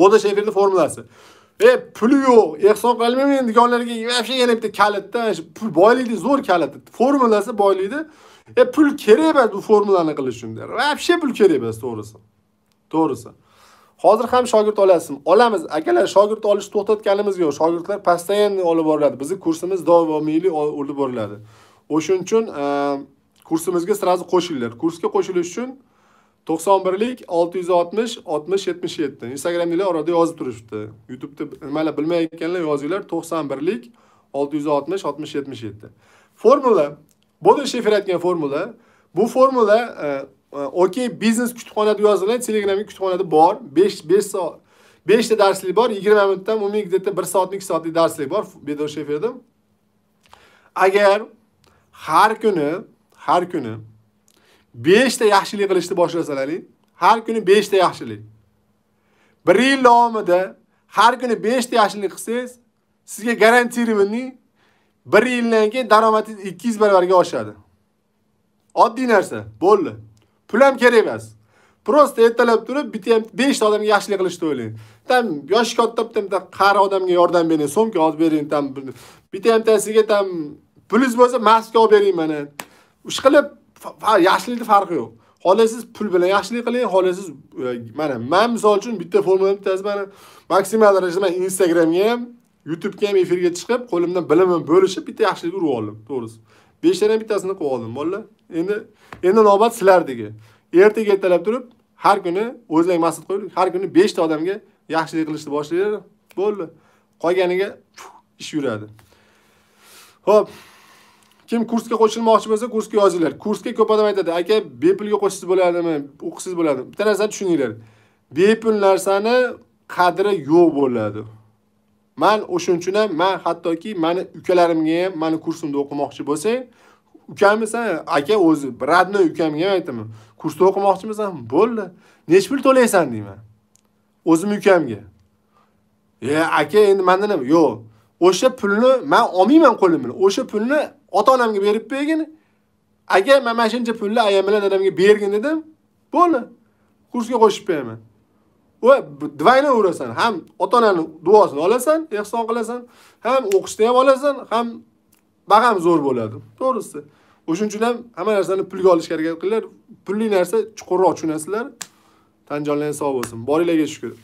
bo'ldi shefirni formulasi e puli yo'q ehson qilmayman do'konlarga вообще yana bitta kalitda pul boylikni zo'r kaliti formulasi boylikni e pul kerak emas bu formulani qilish uchun вообще pul kerak emas to'g'risi to'g'risi hozir ham shogird olasizmi olamiz akalar shogird olishni to'xtatganimiz yo'q shogirdlar постоянно olib boriladi bizni kursimiz davomiylik olib boriladi o'shaning uchun kursimizga сразу qo'shilinglar kursga qo'shilish uchun 91lik 660 60 77. Instagramdagilar orada yozib turishibdi. YouTubeda nimalar bilmayotganlar yozinglar 91lik 660 60 yetti Formula Bodo Shefer aytgan formula. Bu formula e, e, OK biznes kutubxonada yozilgan, Telegramdagi kutubxonada bor. 5 5 soat 5 ta darslik bor, 20 minutdan umumiy gidatda 1 soatlik, 2 soatlik darslik bor Bodo Sheferda. Agar har kuni, har kuni beshta yaxshilik qilishni boshlasan Ali, har kuni 5 ta yaxshilik. 1 yil davomida har kuni 5 ta yaxshilik qilsangiz, sizga garantiymanki, 1 yildan keyin daromadingiz 200 baravarga oshadi. Oddiy narsa, bo'ldi. Pul ham kerak emas. Prosta ertalab turib, bitta ham 5 ta odamga yaxshilik qilishni o'ylang. Tam yoshi katta bitta qari odamga yordam bering, so'mka olib bering, tam bitta ham tasiga tam pulingiz bo'lsa, maska olib bering mana. ish qilib yaxshilikni farqi yo'q xohlaysiz pul bilan yaxshilik qiling xohlaysiz e, mana man misol uchun bitta formula bittasi mana maksimal darajada man instagramga ham youtubega ham efirga chiqib qo'limdan bilimim bo'lishib bitta yaxshilik urib oldim to'g'risi beshtadan bittasini qilib oldim bolalar endi endi navbat sizlardagi ertaga ertalab turib har kuni o'zlaring maqsad qo'yib har kuni beshta odamga yaxshilik qilishni boshlanglar bo'ldi qolganiga ish yuradi ho'p kim kursga qo'shilmoqchi bo'lsa kursga yozinglar kursga ko'p odam aytadi aka bepulga qo'shsangiz bo'ladimi o'qisangiz bo'ladimi bitta narsani tushuninglar bepul narsani qadri yo'q bo'ladi man o'shaning uchun ham man hattoki mani ukalarimga ham mani kursimda o'qimoqchi bo'lsang ukamisan aka o'zi родной ukamga ham aytaman kursda o'qimoqchimisan bo'ldi nechi pul to'laysan deyman o'zimni ukamga e aka endi manda nima yo'q o'sha pulni man olmayman qo'lim bilan o'sha pulni ota-onamga beribmegin. Agar men mana shuncha pulni bilan dadamga bergin dedim, bo'ldi. Kursga qo'shib beraman Va dvayna urasan, ham ota-onani duosini olasan, ehson qilasan, ham o'qishni ham olasan, ham baham zo'r bo'ladi. To'g'risi. O'shuning uchun ham hamma narsani pulga olishga harakat qilinglar. Pulli narsa chuqurroq tushunasizlar. Tanjonlaringiz sog' bo'lsin. Boringlarga shukr.